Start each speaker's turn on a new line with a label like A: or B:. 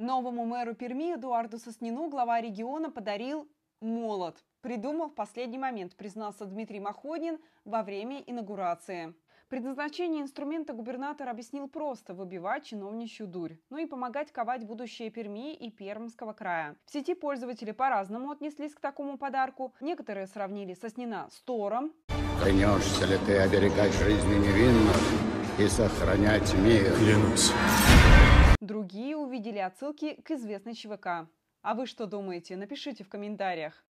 A: Новому мэру Перми Эдуарду Соснину глава региона подарил молот. Придумал в последний момент, признался Дмитрий Махонин во время инаугурации. Предназначение инструмента губернатор объяснил просто – выбивать чиновничью дурь, ну и помогать ковать будущее Перми и Пермского края. В сети пользователи по-разному отнеслись к такому подарку. Некоторые сравнили Соснина с Тором.
B: Клянешься ли ты оберегать жизни
C: невинных и сохранять мир? Клянусь
A: другие увидели отсылки к известной ЧВК. А вы что думаете? Напишите в комментариях.